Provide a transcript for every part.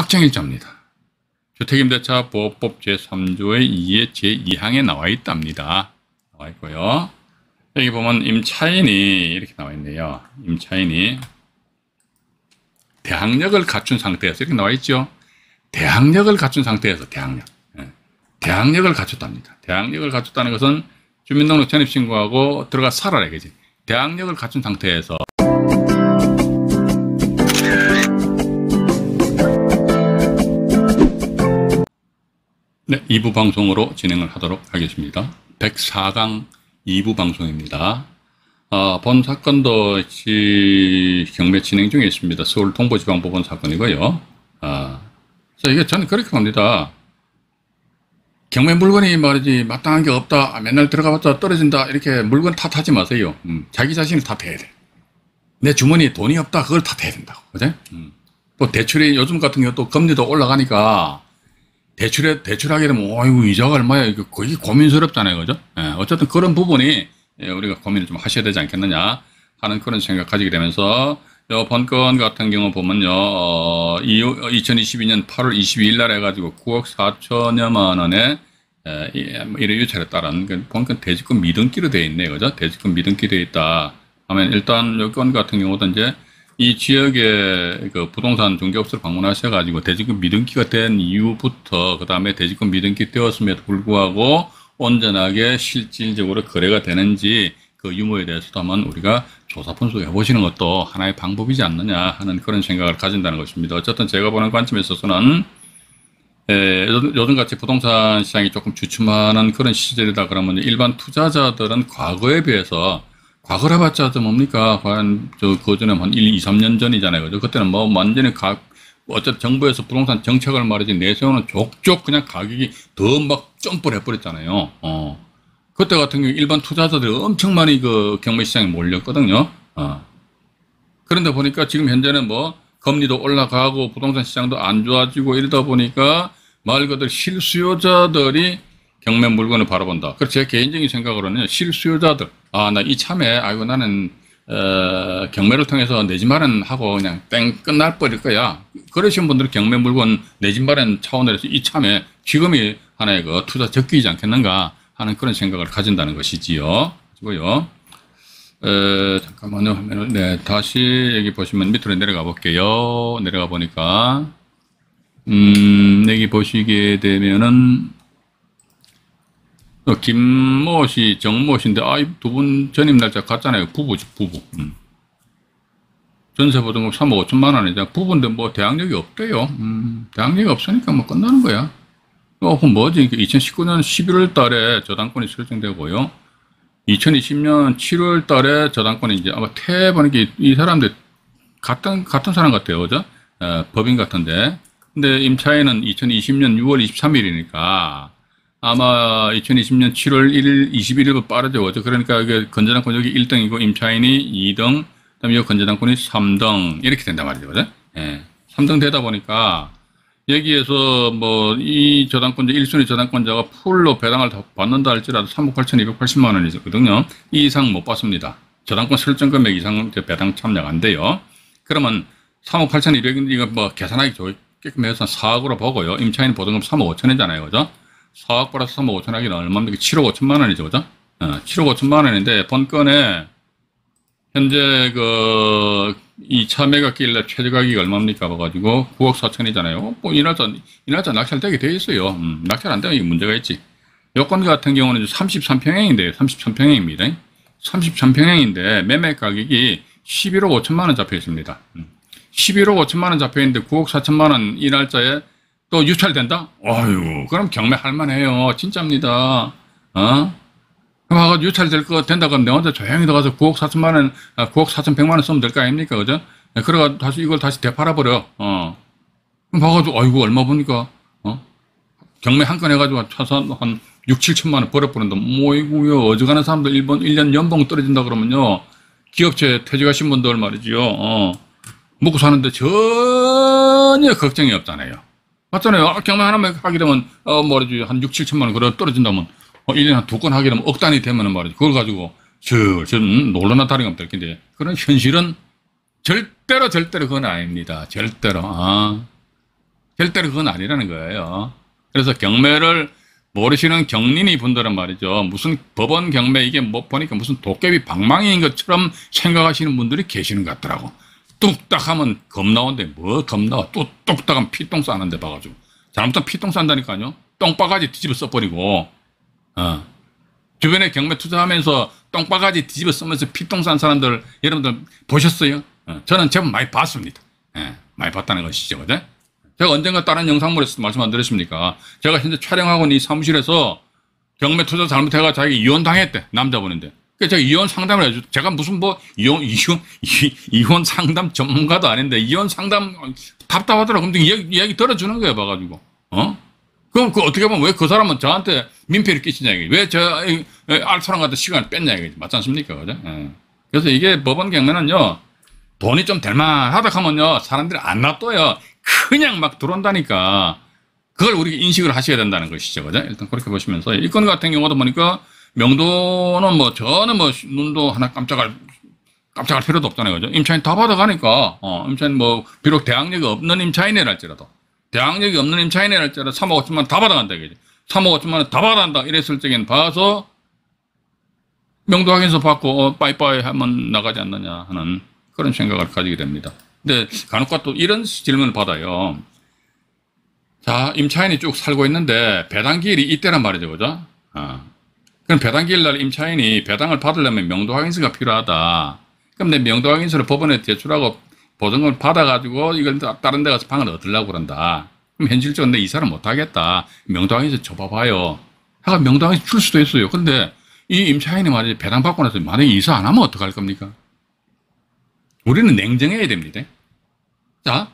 확정일자입니다. 주택임대차 보호법 제3조의 2의 제2항에 나와 있답니다. 나와 있고요. 여기 보면 임차인이 이렇게 나와 있네요. 임차인이 대항력을 갖춘 상태에서 이렇게 나와 있죠. 대항력을 갖춘 상태에서 대항력. 예. 대항력을 갖췄답니다. 대항력을 갖췄다는 것은 주민등록 전입신고하고 들어가 살아야 되지. 대항력을 갖춘 상태에서 네, 2부 방송으로 진행을 하도록 하겠습니다. 104강 2부 방송입니다. 아, 본 사건도 역 경매 진행 중에 있습니다. 서울 동부지방법원 사건이고요. 아, 그래서 이게 저는 그렇게 봅니다. 경매 물건이 말이지 마땅한 게 없다. 아, 맨날 들어가봤자 떨어진다. 이렇게 물건 탓하지 마세요. 음, 자기 자신을 탓해야 돼. 내 주머니에 돈이 없다. 그걸 탓해야 된다고. 그제? 음. 또 뭐 대출이 요즘 같은 경우 또 금리도 올라가니까 대출에, 대출하게 되면, 어이구, 이자가 얼마야. 그거의 고민스럽잖아요. 그죠? 예, 어쨌든 그런 부분이 예, 우리가 고민을 좀 하셔야 되지 않겠느냐 하는 그런 생각 가지게 되면서 요번건 같은 경우 보면요, 어, 2022년 8월 22일 날 해가지고 9억 4천여만 원에 일회 예, 유찰에 따른 그번건 대지권 미등기로 되어 있네, 그죠? 대지권 미등기 되어 있다. 하면 일단 요건 같은 경우도 이제 이 지역에 그 부동산 중개업소를 방문하셔가지고 대지급 미등기가 된 이후부터 그 다음에 대지급 미등기 되었음에도 불구하고 온전하게 실질적으로 거래가 되는지 그 유무에 대해서도 한번 우리가 조사 분석해 보시는 것도 하나의 방법이지 않느냐 하는 그런 생각을 가진다는 것입니다. 어쨌든 제가 보는 관점에 있어서는 예, 요즘같이 부동산 시장이 조금 주춤하는 그런 시절이다 그러면 일반 투자자들은 과거에 비해서 과거라 봤자 좀 뭡니까? 과연 저그 전에 한 1, 2, 3년 전이잖아요. 그죠? 그때는 뭐 완전히 각 어쨌든 정부에서 부동산 정책을 말이지 내세우는 족족 그냥 가격이 더 막 점프를 해버렸잖아요. 어. 그때 같은 경우 일반 투자자들이 엄청 많이 그 경매 시장에 몰렸거든요. 어. 그런데 보니까 지금 현재는 뭐 금리도 올라가고 부동산 시장도 안 좋아지고 이러다 보니까 말 그대로 실수요자들이 경매 물건을 바라본다. 그래서 제 개인적인 생각으로는 실수요자들, 아, 나 이 참에, 아이고, 나는, 어, 경매를 통해서 내 집 마련 하고 그냥 땡 끝날 버릴 거야. 그러신 분들은 경매 물건 내 집 마련 차원에서 이 참에 지금이 하나의 그 투자 적기이지 않겠는가 하는 그런 생각을 가진다는 것이지요. 그리고요. 에, 잠깐만요. 화면을, 네, 다시 여기 보시면 밑으로 내려가 볼게요. 내려가 보니까, 음, 여기 보시게 되면은, 어, 김모 씨, 정모 씨인데 아, 두분 전임 날짜 같잖아요. 부부지 부부. 음. 전세보증금 3억 5천만 원이잖 부부인데 뭐 대항력이 없대요. 음, 대항력이 없으니까 뭐 끝나는 거야. 어, 그럼 뭐지? 2019년 11월 달에 저당권이 설정되고요. 2020년 7월 달에 저당권이 이제 아마 태번이 이 사람들 같은, 같은 사람 같아요. 그죠? 어, 법인 같은데. 근데 임차인은 2020년 6월 23일이니까 아마 2020년 7월 1일, 21일부터 빠르죠. 그죠? 그러니까 이 건전당권이 1등이고 임차인이 2등, 그다음에 이 건전당권이 3등 이렇게 된단 말이죠. 그죠? 예. 3등 되다 보니까 여기에서 뭐 이 저당권자 1순위 저당권자가 풀로 배당을 받는다 할지라도 3억 8,280만 원이거든요. 이 이상 못 받습니다. 저당권 설정 금액 이상 배당 참여가 안 돼요. 그러면 3억 8,200원 이거 뭐 계산하기 좋게끔 해서 4억으로 보고요. 임차인 보증금 3억 5천이잖아요. 그죠? 4억 플러스 3억 5천 하기는 얼마입니까? 7억 5천만 원이죠, 그죠? 어, 7억 5천만 원인데, 본건에 현재 그, 이 참여가 일래 최저 가격이 얼마입니까? 봐가지고 9억 4천이잖아요. 뭐, 이날짜, 이날짜 낙찰되게 돼 있어요. 음, 낙찰 안 되면 이게 문제가 있지. 요건 같은 경우는 33평형인데요. 33평형입니다. 33평형인데 매매 가격이 11억 5천만 원 잡혀 있습니다. 11억 음, 5천만 원 잡혀 있는데 9억 4천만 원이 날짜에 또 유찰된다? 아유, 그럼 경매할 만해요. 진짜입니다. 어? 그럼 유찰될 거 된다 그러면 내가 혼자 조용히 들어가서 9억 4천만 원, 9억 아, 4천 100만 원 쓰면 될 거 아닙니까? 그죠? 네, 그래가 다시 이걸 다시 되팔아버려. 어. 그럼 봐가지고, 아이고, 얼마 보니까, 어? 경매 한 건 해가지고 차산 한 6, 7천만 원 벌어버린다. 뭐이고요. 어지간한 사람들 일본 1년 연봉 떨어진다 그러면요. 기업체 퇴직하신 분들 말이지요. 어. 먹고 사는데 전혀 걱정이 없잖아요. 맞잖아요. 아, 경매 하나만 하게 되면, 어, 뭐라지, 한 6, 7천만 원, 그래, 떨어진다면, 어, 1년에 한두 건 하게 되면 억 단위 되면은 말이지. 그걸 가지고, 슬슬, 음, 놀러나 다리가 없다. 근데, 그런 현실은 절대로, 절대로 그건 아닙니다. 절대로, 아. 절대로 그건 아니라는 거예요. 그래서 경매를 모르시는 경린이 분들은 말이죠. 무슨 법원 경매 이게 뭐 보니까 무슨 도깨비 방망이인 것처럼 생각하시는 분들이 계시는 것 같더라고. 뚝딱하면 겁나온데 뭐 겁나 또 뚝딱하면 피똥 싸는데 봐가지고 잘못하면 피똥 싼다니까요 똥바가지 뒤집어 써버리고 어. 주변에 경매 투자하면서 똥바가지 뒤집어 쓰면서 피똥 싼 사람들 여러분들 보셨어요? 어. 저는 제법 많이 봤습니다 예. 많이 봤다는 것이죠 그죠? 제가 언젠가 다른 영상물에서 말씀 안 드렸습니까? 제가 현재 촬영하고 있는 이 사무실에서 경매 투자 잘못해가 자기 이혼당했대 남자분인데 그러니까 제가 이혼 상담을 해줘. 제가 무슨 뭐 이혼 이혼 이, 혼 상담 전문가도 아닌데 이혼 상담 답답하더라. 근데 이야기, 이야기 들어주는 거예요, 봐가지고. 어? 그럼 그 어떻게 보면 왜 그 사람은 저한테 민폐를 끼치냐 이게 왜저 알파랑한테 시간을 뺐냐 이게 맞지 않습니까, 그죠? 예. 그래서 이게 법원 경매는요 돈이 좀 될만하다 하면요 사람들이 안 놔둬요. 그냥 막 들어온다니까. 그걸 우리가 인식을 하셔야 된다는 것이죠. 그죠? 일단 그렇게 보시면서. 이건 같은 경우도 보니까 명도는 뭐 저는 뭐 눈도 하나 깜짝할 깜짝할 필요도 없잖아요, 그죠? 임차인 다 받아가니까 어, 임차인 뭐 비록 대항력이 없는 임차인이랄지라도 대항력이 없는 임차인이랄지라도 3억 5천만 다 받아간다, 그죠? 3억 5천만 원 다 받아간다 이랬을 적엔 봐서 명도 확인서 받고 어, 빠이빠이 하면 나가지 않느냐 하는 그런 생각을 가지게 됩니다. 근데 간혹가 또 이런 질문을 받아요. 자, 임차인이 쭉 살고 있는데 배당기일이 이때란 말이죠, 그죠? 어. 그럼 배당기일 날 임차인이 배당을 받으려면 명도 확인서가 필요하다. 그럼 내 명도 확인서를 법원에 제출하고 보증금을 받아가지고 이걸 다른 데 가서 방을 얻으려고 그런다. 그럼 현실적으로 내 이사를 못하겠다. 명도 확인서 줘봐봐요. 하가 명도 확인서 줄 수도 있어요. 근데 이 임차인이 말이지 배당 받고 나서 만약에 이사 안 하면 어떡할 겁니까? 우리는 냉정해야 됩니다. 자,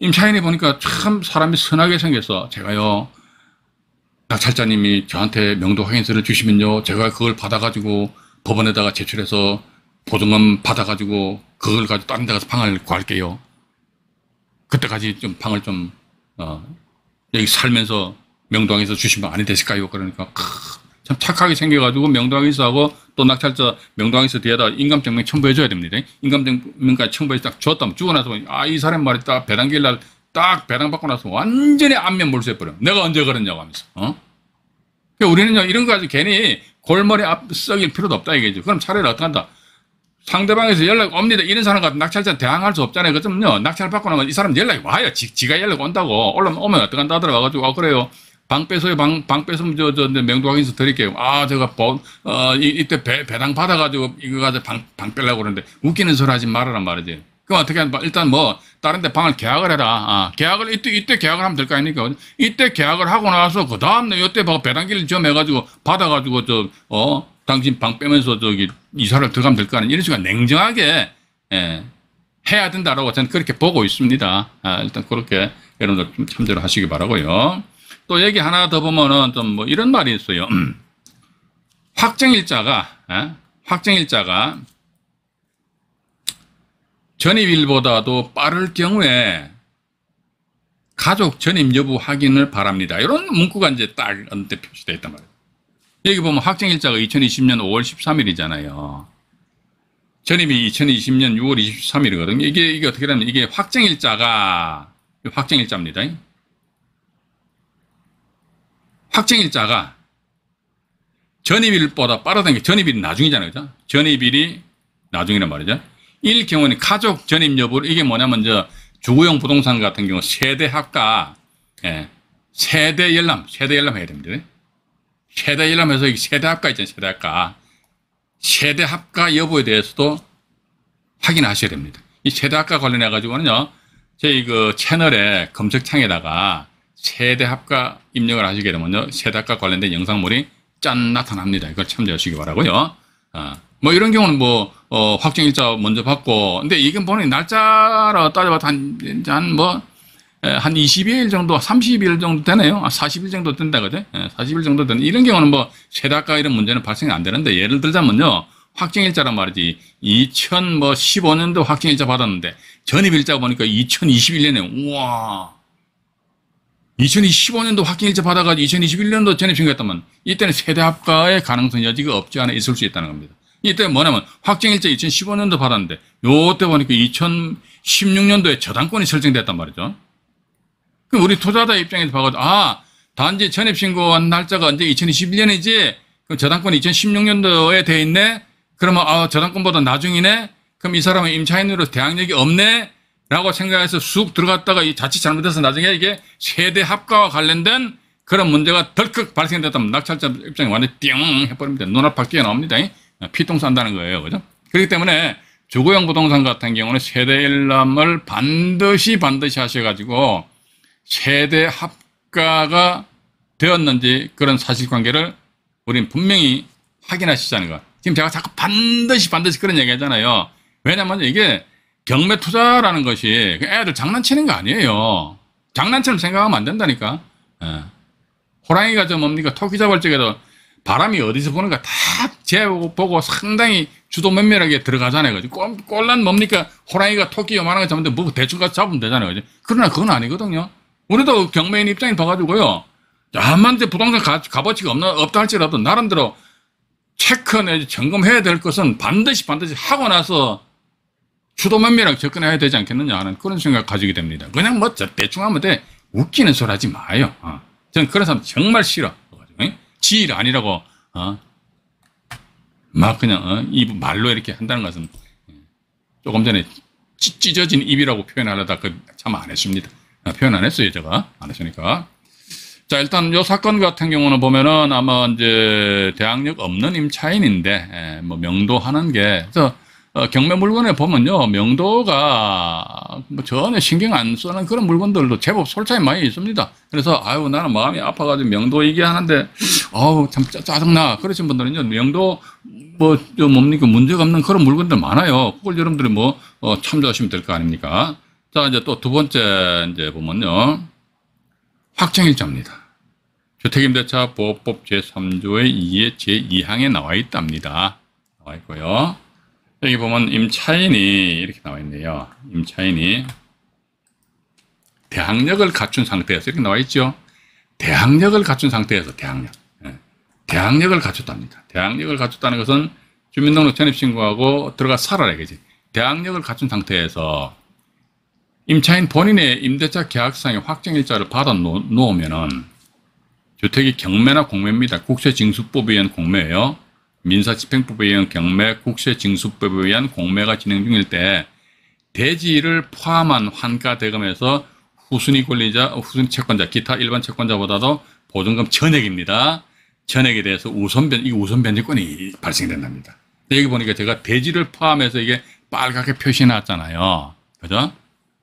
임차인이 보니까 참 사람이 선하게 생겼어. 제가요, 낙찰자님이 저한테 명도 확인서를 주시면요. 제가 그걸 받아가지고 법원에다가 제출해서 보증금 받아가지고 그걸 가지고 다른 데 가서 방을 구할게요. 그때까지 좀 방을 좀, 어, 여기 살면서 명도확인서 주시면 안 되실까요? 그러니까, 크, 참 착하게 생겨가지고 명도확인서하고또 낙찰자 명도확인서 뒤에다 인감증명 첨부해줘야 됩니다. 인감증명까지 첨부해서 딱 줬다면 죽어나서, 아, 이 사람 말이다 배당길날 딱 배당받고 나서 완전히 안면 몰수해버려. 내가 언제 그랬냐고 하면서. 어? 그러니까 우리는요, 이런 거 가지고 괜히 골머리 앞썩일 필요도 없다 이거죠. 그럼 차라리 어떻게 한다? 상대방에서 연락 옵니다. 이런 사람 같은 낙찰자 대항할 수 없잖아요. 그렇죠? 낙찰 받고 나면 이 사람 연락이 와요. 지, 지가 연락 온다고. 올라오면 오면 어한다하더 와가지고, 아, 그래요. 방 뺏어요. 방, 방 뺏으면 저, 저, 명도 확인서 드릴게요. 아, 제가 번, 어, 이, 이때 배, 배당 받아가지고 이거 가지고 방, 방 빼려고 그러는데 웃기는 소리 하지 말아란 말이지. 그럼 어떻게 하다 일단 뭐 다른 데 방을 계약을 해라. 아, 계약을 이때 이때 계약을 하면 될 거 아닙니까? 이때 계약을 하고 나서 그 다음 날 이때 뭐 배당기를 점해 가지고 받아 가지고 저어 당신 방 빼면서 저기 이사를 들어가면 될 거 아니냐 이런 식으로 냉정하게 예, 해야 된다라고 저는 그렇게 보고 있습니다. 아, 일단 그렇게 여러분들 좀 참조를 하시기 바라고요. 또 얘기 하나 더 보면은 좀 뭐 이런 말이 있어요. 확정일자가 예? 확정일자가 전입일보다도 빠를 경우에 가족 전입 여부 확인을 바랍니다. 이런 문구가 이제 딱 언뜻 표시되어 있단 말이에요. 여기 보면 확정일자가 2020년 5월 13일이잖아요. 전입이 2020년 6월 23일이거든요. 이게, 이게 어떻게 되면 이게 확정일자가, 확정일자입니다. 확정일자가 전입일보다 빠르다는 게 전입일이 나중이잖아요. 그죠? 전입일이 나중이란 말이죠. 일 경우는 가족 전입 여부를 이게 뭐냐면 저 주거용 부동산 같은 경우 세대 합가 예. 세대 열람 세대 열람 해야 됩니다. 세대 열람해서 세대 합가 있잖아요. 세대 합가 세대 합가 여부에 대해서도 확인하셔야 됩니다. 이 세대 합가 관련해 가지고는요. 저희 그 채널에 검색창에다가 세대 합가 입력을 하시게 되면요. 세대 합가 관련된 영상물이 짠 나타납니다. 이걸 참조하시기 바라고요. 어. 뭐 이런 경우는 뭐 어, 확정 일자 먼저 받고 근데 이건 보는 날짜로 따져봐도 한한뭐한 한 20일 뭐, 정도, 30일 정도 되네요. 아, 40일 정도 된다, 그죠? 예, 40일 정도 된 이런 경우는 뭐, 세다가 이런 문제는 발생이 안 되는데, 예를 들자면요, 확정일자란 말이지. 2015년도 뭐 확정일자 받았는데 전입일자 보니까 2021년에 우와. 2025년도 확정일자 받아가지고 2021년도 전입신고했다면 이때는 세대 합가의 가능성 여지가 없지 않아 있을 수 있다는 겁니다. 이때 뭐냐면 확정일자 2015년도 받았는데 요 때 보니까 2016년도에 저당권이 설정됐단 말이죠. 그럼 우리 투자자 입장에서 봐가지고 아 단지 전입신고한 날짜가 언제 2021년이지 그럼 저당권이 2016년도에 돼 있네. 그러면 아 저당권보다 나중이네. 그럼 이 사람은 임차인으로 대항력이 없네. 라고 생각해서 쑥 들어갔다가 이 자칫 잘못해서 나중에 이게 세대 합과와 관련된 그런 문제가 덜컥 발생됐다면 낙찰자 입장에 완전띵 해버립니다. 눈앞 밖에 나옵니다. 어, 피똥 싼다는 거예요. 그죠? 그렇기 때문에 주거용 부동산 같은 경우는 세대 일람을 반드시 반드시 하셔가지고 세대 합가가 되었는지 그런 사실관계를 우린 분명히 확인하시자는 거. 지금 제가 자꾸 반드시 반드시 그런 얘기 하잖아요. 왜냐면 이게 경매 투자라는 것이 그 애들 장난치는 거 아니에요. 장난처럼 생각하면 안 된다니까. 예. 호랑이가 저 뭡니까? 토끼 자발적에도 바람이 어디서 부는가 다 재보고 상당히 주도 면밀하게 들어가잖아요. 꼴, 꼴란 뭡니까? 호랑이가 토끼 요만한 거 잡는데 뭐 대충 가서 잡으면 되잖아요. 그죠? 그러나 그건 아니거든요. 우리도 경매인 입장에 봐가지고요. 아무한테 부동산 가, 값어치가 없나, 없다 할지라도 나름대로 체크 내지 점검해야 될 것은 반드시 반드시 하고 나서 주도 면밀하게 접근해야 되지 않겠느냐 하는 그런 생각 가지게 됩니다. 그냥 뭐 대충 하면 돼. 웃기는 소리 하지 마요. 어. 저는 그런 사람 정말 싫어. 지일 아니라고 어? 막 그냥 어? 입 말로 이렇게 한다는 것은 예, 조금 전에 찢, 어진 입이라고 표현하려다 그 참 안 했습니다. 아, 표현 안 했어요 제가 안 했으니까. 자 일단 요 사건 같은 경우는 보면은 아마 이제 대항력 없는 임차인인데 예, 뭐 명도하는 게 그래서 어, 경매 물건에 보면요, 명도가 뭐 전혀 신경 안 쓰는 그런 물건들도 제법 솔차이 많이 있습니다. 그래서, 아유, 나는 마음이 아파가지고 명도 얘기하는데, 어우참 짜증나. 그러신 분들은요, 명도, 뭐, 뭡니까, 문제가 없는 그런 물건들 많아요. 그걸 여러분들이 뭐, 어, 참조하시면 될 거 아닙니까? 자, 이제 또 두 번째, 이제 보면요, 확정일자입니다. 주택임대차 보호법 제3조의 2의 제2항에 나와 있답니다. 나와 있고요. 여기 보면 임차인이 이렇게 나와 있네요. 임차인이 대항력을 갖춘 상태에서 이렇게 나와 있죠. 대항력을 갖춘 상태에서 대항력. 예. 대항력을 갖췄답니다. 대항력을 갖췄다는 것은 주민등록 전입신고하고 들어가 살아야 겠지 대항력을 갖춘 상태에서 임차인 본인의 임대차 계약상의 확정일자를 받아 놓으면은 주택이 경매나 공매입니다. 국세징수법에 의한 공매예요. 민사집행법에 의한 경매, 국세징수법에 의한 공매가 진행 중일 때 대지를 포함한 환가 대금에서 후순위 권리자, 후순위 채권자, 기타 일반 채권자보다도 보증금 전액입니다. 전액에 대해서 우선변, 이 우선변제권이 발생된답니다. 여기 보니까 제가 대지를 포함해서 이게 빨갛게 표시해놨잖아요. 그죠?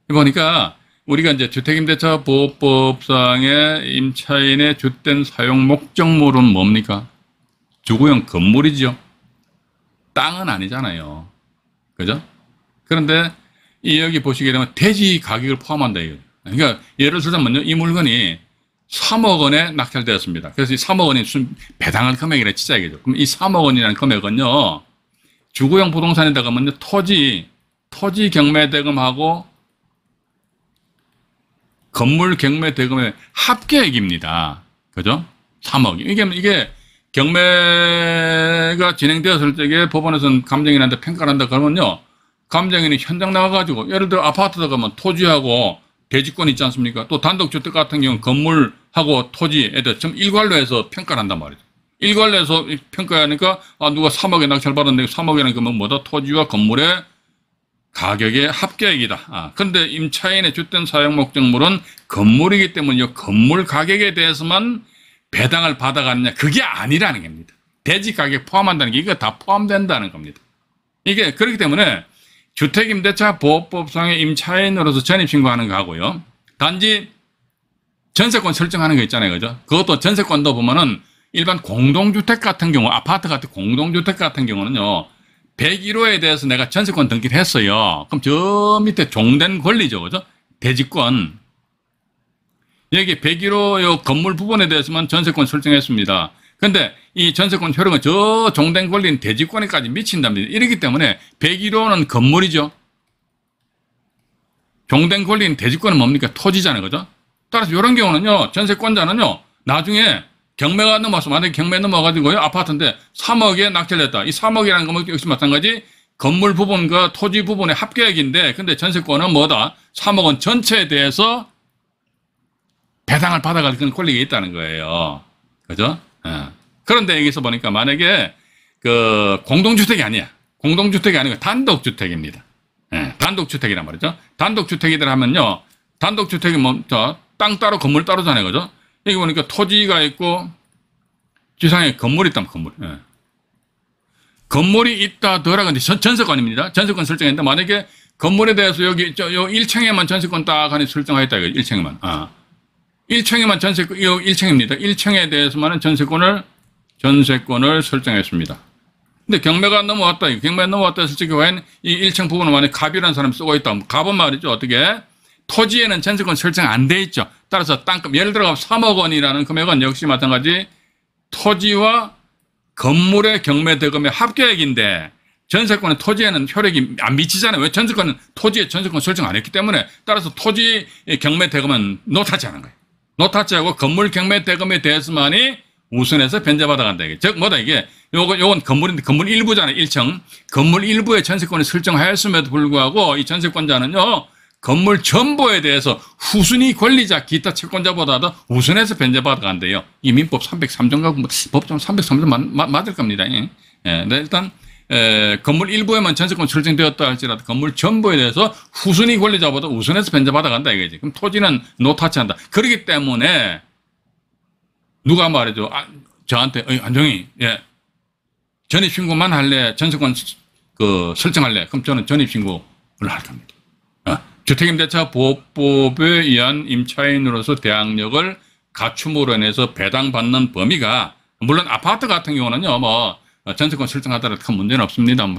보니까 우리가 이제 주택임대차 보호법상의 임차인의 주된 사용 목적물은 뭡니까? 주거용 건물이죠. 땅은 아니잖아요. 그죠? 그런데 여기 보시게 되면 대지 가격을 포함한다 이거 그러니까 예를 들자면이 물건이 3억 원에 낙찰되었습니다. 그래서 이 3억 원이 무슨 배당할 금액이라 치자 이거죠. 그럼 이 3억 원이라는 금액은요. 주거용 부동산에다가 먼저 토지, 토지 경매 대금하고 건물 경매 대금의 합계액입니다. 그죠? 3억. 이게 이게 경매가 진행되었을 적에 법원에서는 감정인한테 평가를 한다 그러면요. 감정인이 현장 나가가지고 예를 들어 아파트다 가면 토지하고 대지권 있지 않습니까? 또 단독주택 같은 경우는 건물하고 토지에 대해 서좀 일괄로 해서 평가를 한단 말이죠. 일괄로 해서 평가하니까 아 누가 3억에 낙찰받았는데 3억이라는 거면 뭐다 토지와 건물의 가격의 합계액이다. 아, 근데 임차인의 주된 사용 목적물은 건물이기 때문에 요 건물 가격에 대해서만 배당을 받아가느냐 그게 아니라는 겁니다. 대지 가격 포함한다는 게 이거 다 포함된다는 겁니다. 이게 그렇기 때문에 주택임대차보호법상의 임차인으로서 전입신고하는 거 하고요. 단지 전세권 설정하는 거 있잖아요. 그죠? 그것도 전세권도 보면은 일반 공동주택 같은 경우, 아파트 같은 공동주택 같은 경우는요. 101호에 대해서 내가 전세권 등기를 했어요. 그럼 저 밑에 종된 권리죠. 그죠? 대지권. 여기 101호 건물 부분에 대해서만 전세권 설정했습니다. 근데 이 전세권 효력은 저 종된 권리 대지권에까지 미친답니다. 이렇기 때문에 101호는 건물이죠. 종된 권리 대지권은 뭡니까? 토지잖아요. 그죠? 따라서 이런 경우는요. 전세권자는요. 나중에 경매가 넘어서 만약에 경매 넘어가지고요. 아파트인데 3억에 낙찰됐다. 이 3억이라는 건 역시 마찬가지 건물 부분과 토지 부분의 합계액인데 근데 전세권은 뭐다? 3억은 전체에 대해서 배당을 받아갈 그런 권리가 있다는 거예요. 그죠? 예. 그런데 여기서 보니까 만약에 그 공동주택이 아니야. 공동주택이 아니고 단독주택입니다. 예, 단독주택이란 말이죠. 단독주택이라 하면요. 단독주택이 뭐, 땅 따로 건물 따로잖아요. 그죠? 여기 보니까 토지가 있고, 지상에 건물이 있다면 건물. 예. 건물이 있다더라. 근데 전, 전세권입니다. 전세권 설정했는데 만약에 건물에 대해서 여기, 저, 요 1층에만 전세권 딱 하니 설정하였다. 1층에만. 아. 1층에만 전세권, 이 1층입니다. 1층에 대해서만은 전세권을, 전세권을 설정했습니다. 근데 경매가 넘어왔다. 경매가 넘어왔다 했을 적에 과연 이 1층 부분은 만약 갑이라는 사람이 쓰고 있다. 갑은 말이죠. 어떻게? 토지에는 전세권 설정 안 돼 있죠. 따라서 땅값, 예를 들어 3억 원이라는 금액은 역시 마찬가지 토지와 건물의 경매 대금의 합계액인데 전세권은 토지에는 효력이 안 미치잖아요. 왜 전세권은 토지에 전세권 설정 안 했기 때문에 따라서 토지 경매 대금은 노타지 않은 거예요. 노타치하고 건물 경매 대금에 대해서만이 우선해서 변제받아 간다. 이게. 즉, 뭐다 이게. 요건, 요건 건물인데, 건물 일부잖아요. 1층. 건물 일부의 전세권이 설정하였음에도 불구하고 이 전세권자는요, 건물 전부에 대해서 후순위 권리자 기타 채권자보다도 우선해서 변제받아 간대요. 이 민법 303조인가, 법정 303조 맞, 맞, 을 겁니다. 예. 네, 일단, 에, 건물 일부에만 전세권 설정되었다 할지라도 건물 전부에 대해서 후순위 권리자보다 우선해서 변제받아간다 이거지. 그럼 토지는 노타치한다. 그러기 때문에 누가 말해줘. 아, 저한테 어이, 안정이 예. 전입신고만 할래 전세권 그 설정할래 그럼 저는 전입신고를 할 겁니다. 어. 주택임대차 보호법에 의한 임차인으로서 대항력을 갖춤으로 인해서 배당받는 범위가 물론 아파트 같은 경우는요 뭐 어, 전세권 설정하더라도 큰 문제는 없습니다만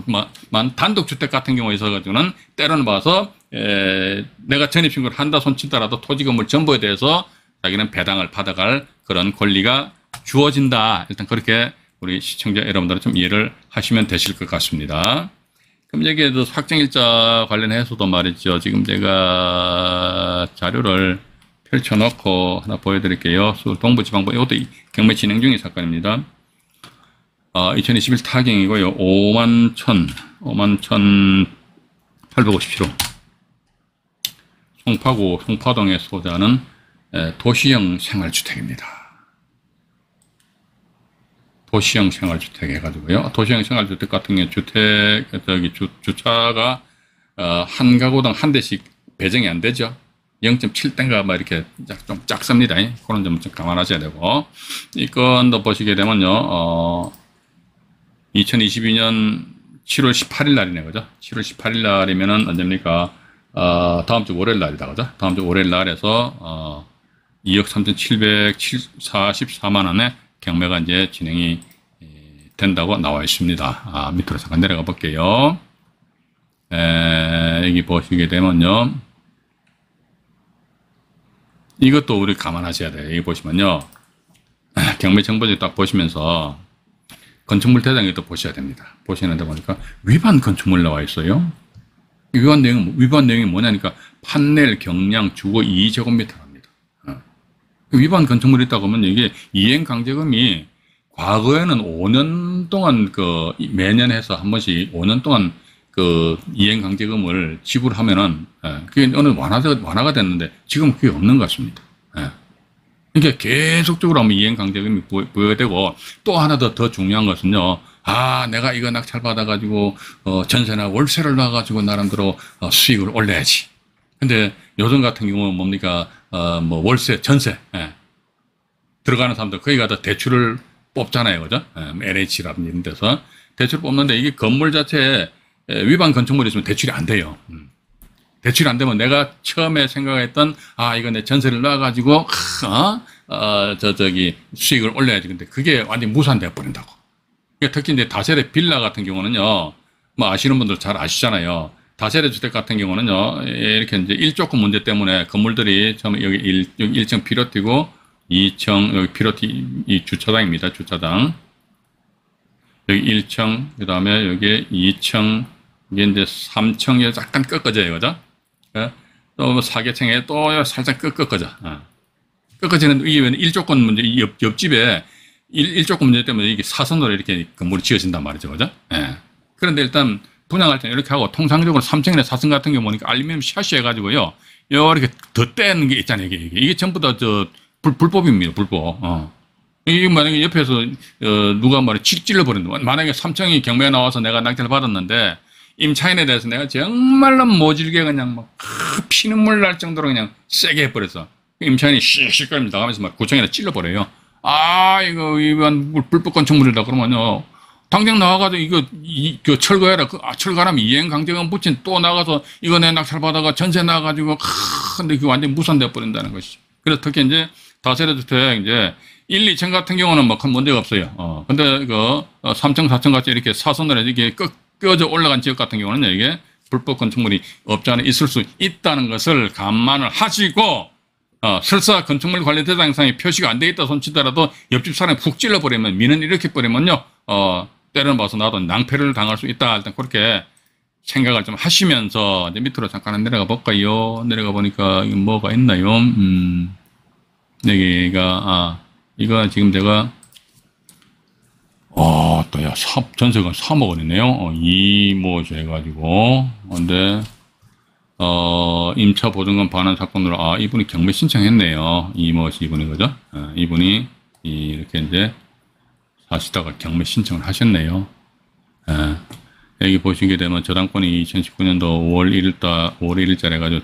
단독주택 같은 경우에 있어가지고는 때로는 봐서 에, 내가 전입신고를 한다 손친더라도 토지 건물 전부에 대해서 자기는 배당을 받아갈 그런 권리가 주어진다. 일단 그렇게 우리 시청자 여러분들은 좀 이해를 하시면 되실 것 같습니다. 그럼 여기에도 확정일자 관련해서도 말이죠. 지금 제가 자료를 펼쳐놓고 하나 보여드릴게요. 서울 동부지방법 이것도 경매 진행 중인 사건입니다. 어, 2021 타경이고요. 5만 1 0 5만 1 850km. 송파구 송파동에 소재하는 도시형 생활주택입니다. 도시형 생활주택 해가지고요. 도시형 생활주택 같은 경우 주택, 저기 주, 주차가 어, 한 가구당 한 대씩 배정이 안 되죠. 0.7대인가 막 이렇게 좀 작습니다. 그런 점은 좀 감안하셔야 되고. 이 건도 보시게 되면요. 어, 2022년 7월 18일 날이네, 그죠? 7월 18일 날이면은 언제입니까? 어, 아, 다음 주 월요일 날이다, 그죠? 다음 주 월요일 날에서 어, 2억 3,744만 원의 경매가 이제 진행이 예, 된다고 나와 있습니다. 아, 밑으로 잠깐 내려가 볼게요. 에, 여기 보시게 되면요. 이것도 우리 감안하셔야 돼요. 여기 보시면요. 경매 정보지 딱 보시면서 건축물 대장에도 보셔야 됩니다. 보시는데 보니까 위반 건축물 나와 있어요. 위반 내용 위반 내용이 뭐냐니까 판넬 경량 주거 2제곱미터 합니다. 어. 위반 건축물이 있다고 하면 이게 이행 강제금이 과거에는 5년 동안 그 매년 해서 한 번씩 5년 동안 그 이행 강제금을 지불하면은 예, 그게 어느 완화가 완화가 됐는데 지금 그게 없는 것 같습니다. 그러니까 계속적으로 하면 이행 강제금이 보여야 되고 또 하나 더, 더 중요한 것은요. 아, 내가 이거 낙찰 받아가지고, 어, 전세나 월세를 놔가지고 나름대로 어, 수익을 올려야지. 근데 요즘 같은 경우는 뭡니까, 어, 뭐 월세, 전세, 예. 들어가는 사람들 거기 가다 대출을 뽑잖아요. 그죠? 예, LH라든지 뭐 이런 데서. 대출 뽑는데 이게 건물 자체에 위반 건축물이 있으면 대출이 안 돼요. 음. 대출 안 되면 내가 처음에 생각했던 아 이거 내 전세를 놔가지고 어? 어, 저 저기 수익을 올려야지 근데 그게 완전 무산돼 버린다고. 그러니까 특히 이제 다세대 빌라 같은 경우는요, 뭐 아시는 분들 잘 아시잖아요. 다세대 주택 같은 경우는요, 예, 이렇게 이제 일조금 문제 때문에 건물들이 처음 여기 일 여기 1층 피로티고 2층 여기 피로티 이 주차장입니다. 주차장. 여기 1층, 그 다음에 여기 2층, 이게 이제 3층에 약간 꺾어져요, 그죠? 어? 또 뭐 사계층에 또 살짝 끄끄거져. 어. 끄끄지는 이유는 일조권 문제, 옆, 옆집에 일, 일조권 문제 때문에 이게 사선으로 이렇게 건물이 지어진단 말이죠. 그죠? 예. 그런데 일단 분양할 때는 이렇게 하고 통상적으로 3층이나 4층 같은 경우 보니까 알루미늄 샷시 해가지고요. 요렇게 덧대는 게 있잖아요. 이게, 이게. 이게 전부 다저 불, 법입니다 불법. 어. 이게 만약에 옆에서 어, 누가 말에 찔 찔러버린다. 만약에 3층이 경매에 나와서 내가 낙찰을 받았는데 임차인에 대해서 내가 정말로 모질게 그냥 막 뭐 피눈물 날 정도로 그냥 세게 해버렸어 임차인이 씩씩거립니 나가면서 막 구청에다 찔러버려요. 아 이거 이건 불법 건축물이다 그러면요. 당장 나와가지고 이거 이, 그 철거해라. 그, 아, 철거하면 이행 강제금 붙인 또 나가서 이거 내 낙찰받아가 전세 나가지고 와 크, 근데 그 완전 무산돼 버린다는 것이죠. 그래서 특히 이제 다세대 주택 이제 1, 2층 같은 경우는 뭐 큰 문제가 없어요. 어, 근데 그 3층, 4층 같이 이렇게 사선을 이렇게 끝 껴져 올라간 지역 같은 경우는 이게 불법 건축물이 없지 않아 있을 수 있다는 것을 감안을 하시고 어, 설사 건축물 관리 대상상에 표시가 안 되어 있다 손치더라도 옆집 사람이 푹 찔러버리면 민원 이렇게 버리면요 어, 때려 봐서 나도 낭패를 당할 수 있다 일단 그렇게 생각을 좀 하시면서 이제 밑으로 잠깐 내려가 볼까요 내려가 보니까 뭐가 있나요 음 여기가 아 이거 지금 제가 와, 또, 야, 3, 전세금 3억 원이네요. 어, 2모조 해가지고. 어, 근데, 어, 임차 보증금 반환 사건으로, 아, 이분이 경매 신청했네요. 이모 이분이 그죠? 아, 이분이, 이렇게 이제, 사시다가 경매 신청을 하셨네요. 아, 여기 보시게 되면 저당권이 2019년도 5월 1일달, 5월 1일짜 해가지고,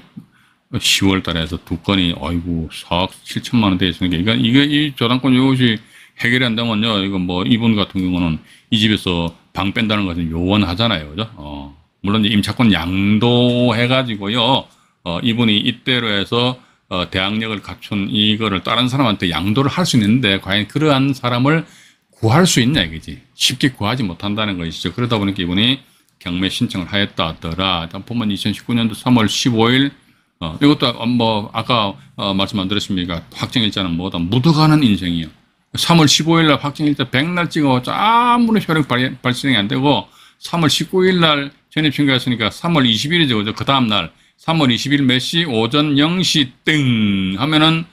10월달에 서두 건이, 아이고, 4억 7천만 원돼 있으니까, 이건, 그러니까 이게, 이 저당권 요것이, 해결이 안 되면요, 이건뭐 이분 같은 경우는 이 집에서 방 뺀다는 것은 요원하잖아요, 그죠? 어, 물론 임차권 양도해가지고요, 어, 이분이 이때로 해서 어, 대항력을 갖춘 이거를 다른 사람한테 양도를 할 수 있는데 과연 그러한 사람을 구할 수 있냐 이거지 쉽게 구하지 못한다는 것이죠 그러다 보니까 이분이 경매 신청을 하였다 하더라 일단 보면 2019년도 3월 15일 어, 이것도 뭐 아까 어, 말씀 안 드렸습니까 확정일자는 뭐다 묻어가는 인생이요 3월 15일 날 확진일자 백날 찍어봤자 아무런 혈액 발생이 안 되고 3월 19일 날 전입신고했으니까 3월 20일이죠. 그그 다음날 3월 20일 몇 시? 오전 0시 등 하면은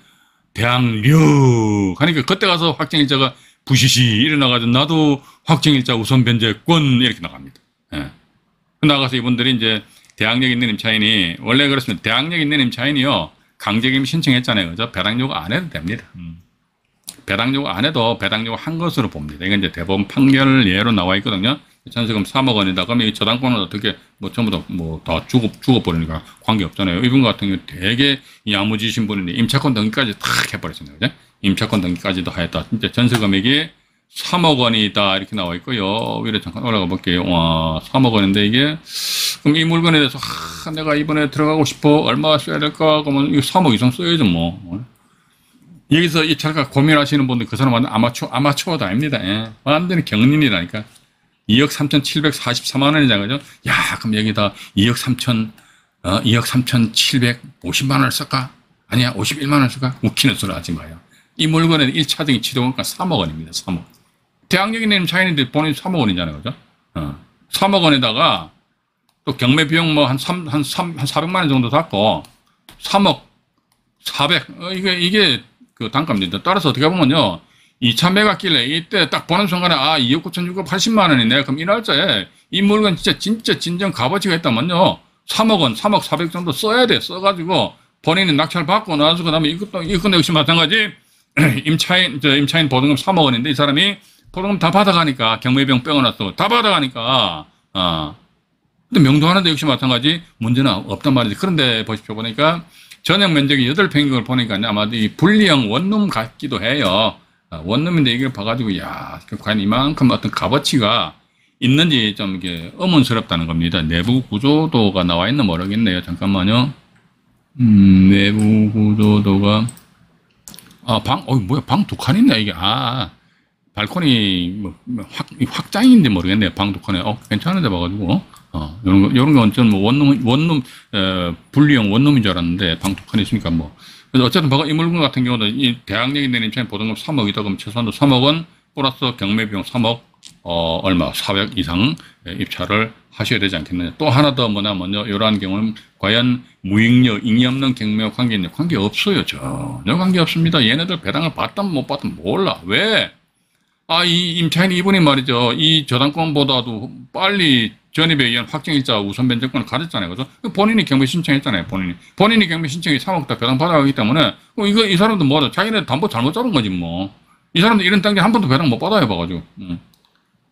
대항류 하니까 그때 가서 확진일자가 부시시 일어나가지고 나도 확진일자 우선 변제권 이렇게 나갑니다. 예. 그 나가서 이분들이 이제 대항력 있는 임차인이 원래 그렇습니다. 대항력 있는 임차인이요 강제금 신청했잖아요. 그죠? 배당요구 안 해도 됩니다. 음. 배당료 안 해도 배당료 한 것으로 봅니다. 이게 이제 대법원 판결 예로 나와 있거든요. 전세금 3억 원이다. 그러면 이 저당권은 어떻게 뭐 전부 다뭐다 죽어 죽어버리니까 관계 없잖아요. 이분 같은 경우 되게 야무지신 분이니 임차권 등기까지 다 해버렸잖아요. 그죠? 임차권 등기까지도 하였다. 진짜 전세 금액이 3억 원이다 이렇게 나와 있고요. 위로 잠깐 올라가 볼게요. 와 3억 원인데 이게 그럼 이 물건에 대해서 아, 내가 이번에 들어가고 싶어 얼마 써야 될까? 그러면 이 3억 이상 써야죠 뭐. 여기서 이 작가 고민하시는 분들 그 사람 완전 아마추어, 아마추어도 아닙니다. 예. 완전히 경린이라니까. 2억 3,744만 원이잖아, 그죠? 야, 그럼 여기다 2억 3천, 어, 2억 3,750만 원을 쓸까? 아니야, 51만 원을 쓸까? 웃기는 소리 하지 마요. 이물건에 1차적인 치료원가 3억 원입니다, 3억. 대학력이 내는 차이인데 본인 3억 원이잖아 그죠? 어. 3억 원에다가 또 경매 비용 뭐 한 3, 한 3, 한 400만 원 정도 샀고, 3억 400, 어, 이게, 이게 그 단가입니다. 따라서 어떻게 보면요. 2차 매각길래 이때 딱 보는 순간에 아 2억 9천 6억 80만 원이네. 그럼 이 날짜에 이 물건 진짜 진짜 진정 값어치가 있다면요. 3억 원, 3억 400 정도 써야 돼. 써가지고 본인이 낙찰 받고 나서 그다음에 이것도 이건 역시 마찬가지 임차인 저 임차인 보증금 3억 원인데 이 사람이 보증금 다 받아가니까 경매병 빼어놨어. 다 받아가니까 아. 어. 근데 명도 하는데 역시 마찬가지 문제는 없단 말이지. 그런데 보십시오 보니까 전역 면적이 8평인 보니까 아마도 이 분리형 원룸 같기도 해요. 아, 원룸인데 이걸 봐가지고, 야, 과연 이만큼 어떤 값어치가 있는지 좀 이게 의문스럽다는 겁니다. 내부 구조도가 나와 있나 모르겠네요. 잠깐만요. 음, 내부 구조도가. 아, 방, 어, 뭐야, 방 두 칸 있네, 이게. 아, 발코니, 뭐, 뭐 확, 확장인지 모르겠네요. 방 두 칸에. 어, 괜찮은데 봐가지고. 어, 이런 거, 이런 건 저는 뭐 원룸, 원룸, 에, 분리형 원룸인 줄 알았는데 방투칸이 있으니까 뭐. 그래서 어쨌든 버가 이 물건 같은 경우는 이 대항력이 내는 입장에 보증금 3억이다. 그럼 최소한도 3억 원 플러스 경매비용 3억, 어, 얼마, 400 이상 입찰을 하셔야 되지 않겠느냐. 또 하나 더 뭐냐, 먼저 이러한 경우는 과연 무익력, 잉이 없는 경매와 관계있냐 관계 없어요. 전혀 관계 없습니다. 얘네들 배당을 받든 못 받든 몰라. 왜? 아, 이 임차인 이분이 말이죠. 이 저당권보다도 빨리 전입에 의한 확정일자 우선 변정권을 가졌잖아요. 그죠? 그 본인이 경비 신청했잖아요. 본인이. 본인이 경비 신청이 3억 다 배당 받아가기 때문에, 어, 이거, 이 사람도 뭐하 자기네 담보 잘못 잡은 거지, 뭐. 이 사람도 이런 단계 한 번도 배당 못받아해 봐가지고. 음.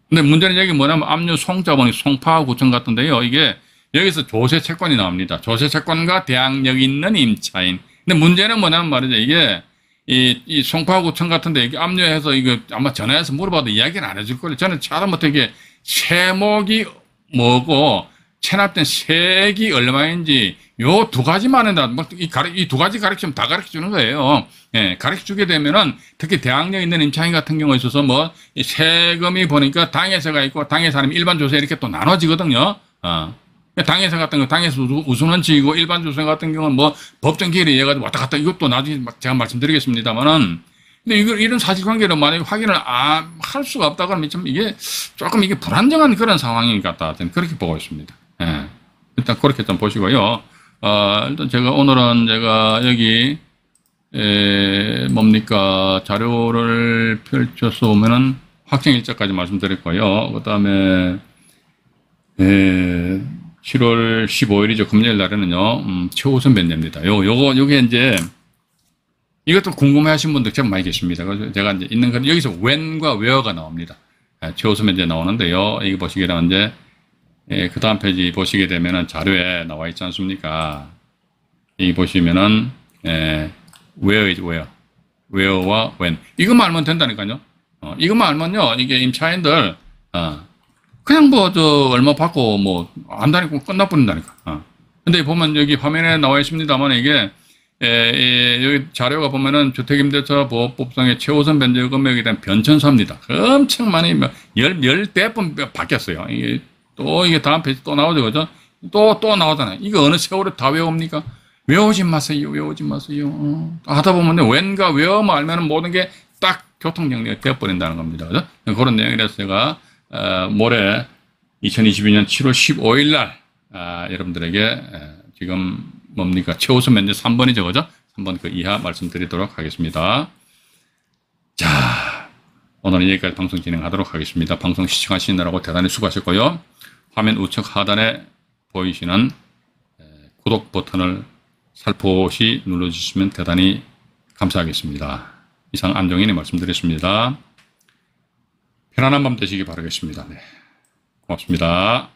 근데 문제는 여기 뭐냐면 압류 송자본이 송파구청 같은데요. 이게 여기서 조세 채권이 나옵니다. 조세 채권과 대항력 이 있는 임차인. 근데 문제는 뭐냐면 말이죠. 이게 이, 이 송파구청 같은데 이게 압류해서 이거 아마 전화해서 물어봐도 이야기는안 해줄 거예요. 저는 차라못해 이게 채목이 뭐고 체납된 세액이 얼마인지 요 두 가지만은 뭐 이두 가지 가르침 다 가르쳐 주는 거예요. 예, 가르쳐 주게 되면은 특히 대학령 있는 임차인 같은 경우에 있어서 뭐 세금이 보니까 당해서가 있고 당해사람 일반 조세 이렇게 또 나눠지거든요. 어. 당해서 같은 거, 당해서 우선원칙고 일반 조세 같은 경우는 뭐 법정 기일에 의해 가지고 왔다 갔다 이것도 나중에 제가 말씀드리겠습니다만은 근데 이걸, 이런 사실관계를 만약에 확인을 아, 할 수가 없다 고하면참 이게 조금 이게 불안정한 그런 상황인 것 같다. 는 그렇게 보고 있습니다. 예. 일단 그렇게 좀 보시고요. 어, 일단 제가 오늘은 제가 여기, 에, 뭡니까. 자료를 펼쳐서 오면은 확정 일자까지 말씀드렸고요. 그 다음에, 7월 15일이죠. 금요일 날에는요, 음, 최우선 면제입니다. 요, 요거, 요게 이제, 이것도 궁금해 하신 분들 참 많이 계십니다. 그래서 제가 이제 있는 건 여기서 when과 where가 나옵니다. 최우수에 아, 제 나오는데요. 여기 보시게 되면 이제 예, 그 다음 페이지 보시게 되면은 자료에 나와 있지 않습니까? 여 보시면은 예, where is where, where와 when 이것만 알면 된다니까요. 어, 이것만 알면요, 이게 임차인들 어, 그냥 뭐저 얼마 받고 뭐 안다니까 뭐 끝나버린다니까. 어. 근데 보면 여기 화면에 나와 있습니다만 이게 예, 예, 여기 자료가 보면은 주택임대차 보호법상의 최우선 변제 금액에 대한 변천사입니다. 엄청 많이 뭐 열, 열대 번 바뀌었어요. 이게 또 이게 다음 페이지 또 나오죠. 그죠? 또, 또 나오잖아요. 이거 어느 세월에 다 외웁니까? 외우지 마세요. 외우지 마세요. 어. 하다 보면 왠가 외워만 알면 모든 게 딱 교통정리가 되어버린다는 겁니다. 그죠? 그런 내용이라서 제가, 어, 모레 2022년 7월 15일 날, 아, 여러분들에게 지금 뭡니까? 최우수 면제 3번이죠. 그죠? 3번 그 이하 말씀드리도록 하겠습니다. 자, 오늘은 여기까지 방송 진행하도록 하겠습니다. 방송 시청하시느라고 대단히 수고하셨고요. 화면 우측 하단에 보이시는 구독 버튼을 살포시 눌러주시면 대단히 감사하겠습니다. 이상 안정인이 말씀드렸습니다. 편안한 밤 되시기 바라겠습니다. 네. 고맙습니다.